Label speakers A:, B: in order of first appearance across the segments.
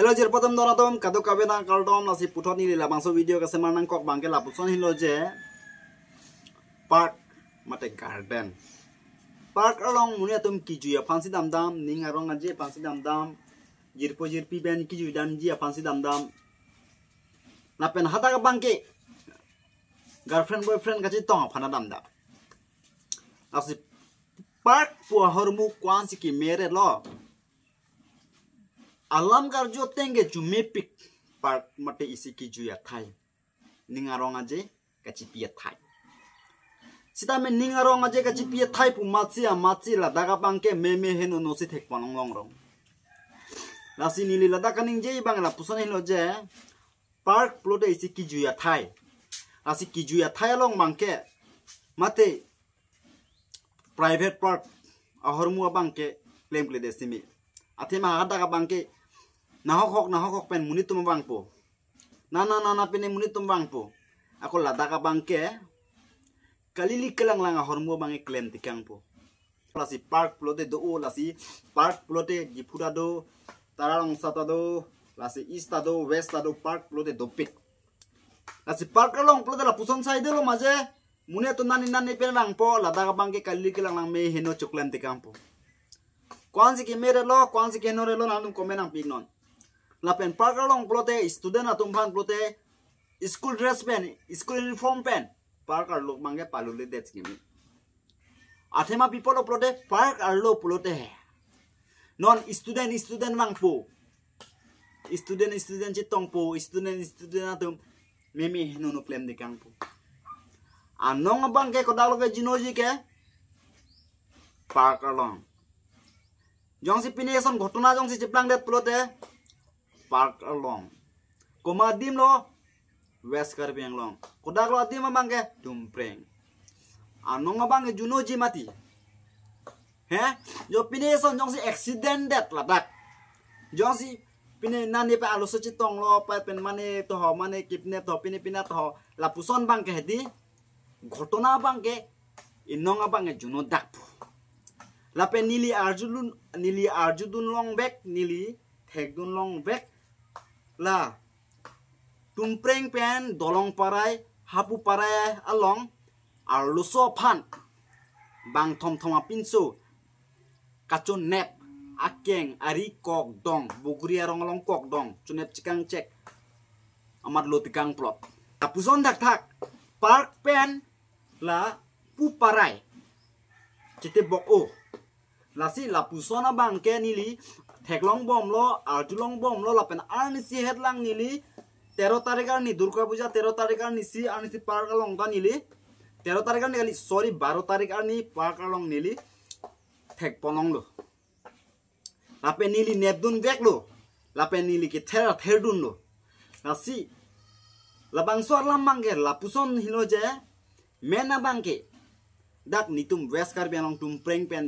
A: Hello jadi pertama dona tom kado kabe na kalau tom nasi putih ini lila bangso video kasih mana kok bangke lapuson hello je park mata garden park along munia tom kiju ya pansi dam dam nih orang aja pansi dam dam jirpo jirpi ben kiju dan dia ya, pansi dam dam napen hata ke bangke girlfriend boyfriend kasih tong apa dam dam nasi park buah hormu kuansi ki mere lo alam gar jo tenge ju mepik par mate isi ki ju ya thai ningaronga aje kachi pia thai sita me ningaronga aje kachi pia thai pu matsi a matsi la daga bangke me me heno no si thek panong long rong la nili la daga ning je bang la pusan hilo je park plot isi ki ju ya thai asi ki ju ya thai long bangke mate private park ahormu bangke claim kle desimi atema hada का बांके nahokok nahokok pen muni tumbang po na na na na pen muni tumbang po ako ladaka bangke eh. kalili kelang langa hormo bangi klaim tikang po lasi park plote do o lasi park plote jipura do tararang sata do lasi ista do westa do park plote do pit lasi park kalong plote la puson side lo maje mune to nani nani pen lang po ladaka bangke kalili kelang lang me heno choklan tikang po kwanzi ki mere lo kwanzi ki no re lo lapen parkalong klote student atumban klote school dress pen school uniform pen park arlo mange palule det kimi athema people oplote park arlo pulote non student student mangpo student student chitongpo student student atum mimi nunu claim de kangpo anong bangke kodaloge jinoji ke park arlong jongsi pineson ghotona jongsi chiplang det pulote park along koma dim lo west ang long kodak lo dim bang ke dumpreng anong ma bang juno ji mati he jo pine son jong si accident dat la dak jong si pine ni pa so chi tong lo pa pen mane to ho mane kipne to pine pina to ho puson bang ke di bang ke inong ke juno dak lapen nili arjudun nili arjudun long back nili thekdun long back la tumpreng pen dolong parai hapu parai along alusopan pan bang tom thoma pinso kacun nep akeng ari kok dong bugri arong long kok dong cunep cikang cek amar lo tikang plot kapuson dak tak park pen la pu parai cete bok o lasi si pusona bangke nili tek long bom lo arju long bom lo lapen anisi headlang nili tero tarikan ni durka puja tero tarikan ni si anisi parka long nili tero tarikan ni sorry baru tarikan ni parka long nili tek ponong lo lapen nili nebdun vek lo lapen nili ke tera terdun lo nasi labang suar lambang ke lapuson hilo je mena bangke dak nitum weskar bianong tum preng pen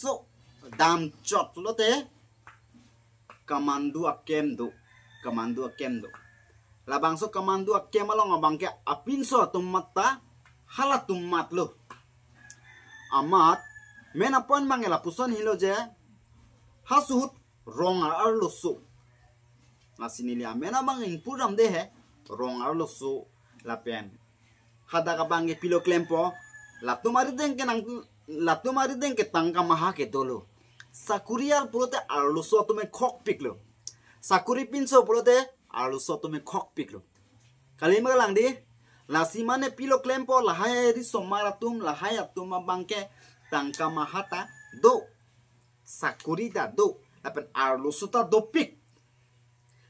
A: so dam chot lo te kamandu akem do kamandu akem do la bangso kamandu akem lo ngabangke apinso tumata mata, tumat lo amat men apon mangela puson hilo je Hasut, rong ar lo su nasinili amen abang impuram de he rong ar lo su la pen hada kabange pilo klempo la tumari ke nang la tumari ke tangka maha ke dolo 사쿠리알 불러대 알루소 또메 콕빅루 사쿠리 핀소 불러대 알루소 또메 콕빅루 kalima lang di lasimane pilo klempo lahaya di somaratum lahaya tuma bangke tangka do sakurita do lapen arlusuta do pik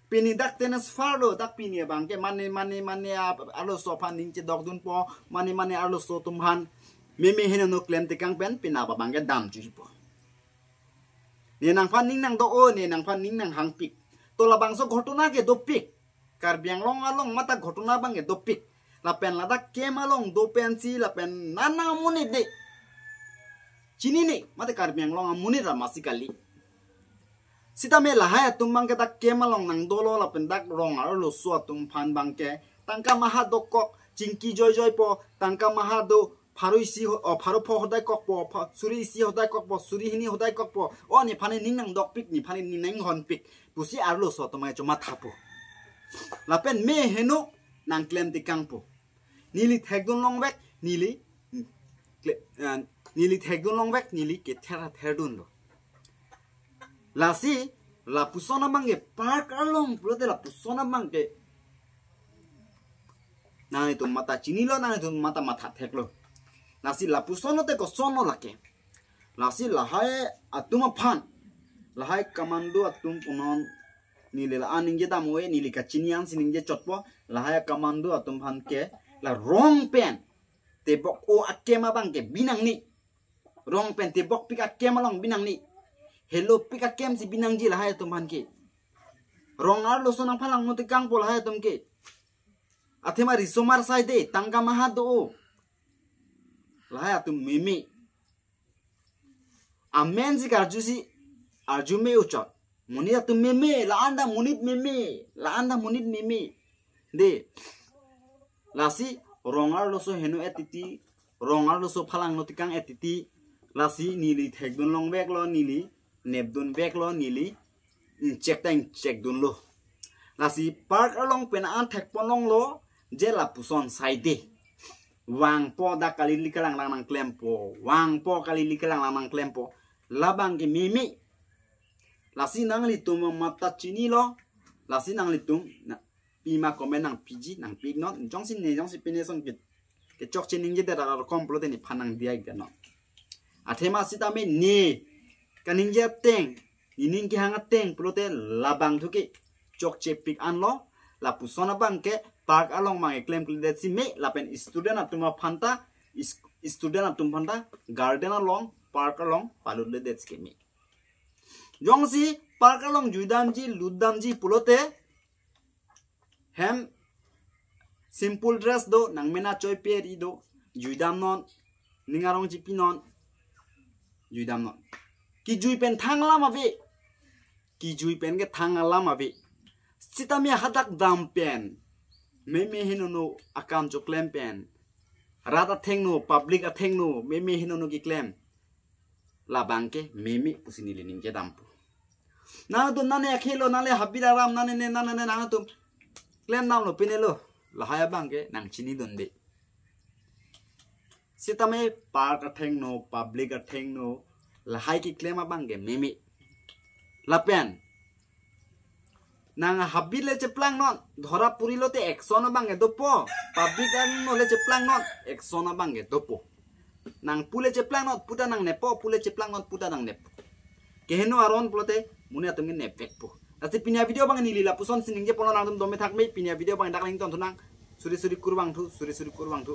A: pini dak tenas farlo dak pini ya bangke mane mane mane arluso paninche dok dun po mane mane arluso tumhan meme hena no klem pen pina bangke dam chuipo nenang nang pan ning nang do o ne nang pan ning nang hang pik to la bangso ghotona ke do pik kar biang long along mata ghotona bang do pik la pen la da ma long do pen si la pen nana muni de chini ne mata kar biang long muni ra masikali sita me la haya tumbang ke tak ma long nang lo la pen dak rong ar lo tum pan bang ke tangka maha kok cingki joy joy po tangka maha do ফারুইসি ফারুফ হদায় ককপ সুরিসি হদায় ককপ সদায় কক ককপ ও নিফানি নিং নাং দক পিক নিফানি নিং নাং হন পিক পুসি আর লো তোমায় জমা থাপো লাপেন মে হেনু নাং ক্লেম তি কাংপো নিলি থেকদন লং ব্যাক নিলি নিলি থেকদন লং ব্যাক নিলি কে থেরা থেরদন লো লাসি la pusona mangue park along pro de la pusona mangue nane tu mata chinilo nane tu mata mata theklo nasi la pusono te la ke nasi lahai atuma pan lahai kamando atum punon nilela aningge damoe nilika chinian je chotpo lahai kamando atum pan ke la rong pen tebok o akema ke binang ni rong pen tebok pika kema long binang ni hello pika kem si binang ji lahai atum pan ke rong ar lo sonang palang mo te kang pol hai atum ke Atema risomar sai de tangka mahado o 来啊，都没没。a menzi ka jusi arju me uchot muni tu mimi, la anda munit mimi, la anda munit mimi, de lasi rongar loso henu etiti rongar loso phalang notikang etiti lasi nili thekdun long bek lo nili nebdun bek lo nili check tang check dun lo lasi park along pen an pon long lo jela puson side wang po da kalili lang klempo wang po kalili lang klempo labang ki mimi li litum mata chinilo li tum na pima komen nang piji nang pignot, sin ne jongsi song ki ke chokche ningi da ra komplo de ni phanang dia ga no athema sita me ni kaninge teng inin ki hanga teng plote labang thuki chokche an lo la sona bang ke park along mang claim that si me lapen student atuma phanta student atum phanta garden along park along palul le that's me jong si park along juidam ji luddam ji pulote hem simple dress do nangmena choi pier ido juidam non ningarong ji pinon juidam non ki jui pen thanglam ave ki jui pen ge thanglam ave sitami hadak dam pen मे मे हेनो नो अकाम चो क्लेम पेन रात अथे नो पब्लिक अथेंग नो मे मे हेनो नो की क्लेम ला बांके मे मे उसी नीले निंग के दाम पु नाना तो नाने अखेलो नाले हब्बी दाराम नाने ने नाना ने नाना तो क्लेम नाम लो पिने लो लहाया बांके नंग चिनी दुंदे सितमे पार्क अथेंग नो पब्लिक अथेंग नो लहाई की क्लेम अबांगे मे मे ला पेन নাঙা হাবিলে চেপ্লাং নন ধরা পুরিলতে একশো না বাঙে দোপ পাবি গান নলে চেপ্লাং নন একশো না বাঙে দোপ নাং পুলে চেপ্লাং নত পুটা নাং নেপ পুলে চেপ্লাং নত পুটা নাং নেপ কেহেনো আর অন পুলতে মনে তুমি নেপেকপো আজি পিনিয়া ভিডিও বাঙে নিলিলা পুসন সিনিং যে পনের আদম দমে থাকবে পিনিয়া ভিডিও বাঙে ডাকলিং তন্ত্র নাং সুরি সুরি কুর বাংথু সুরি সুরি কুর বাংথু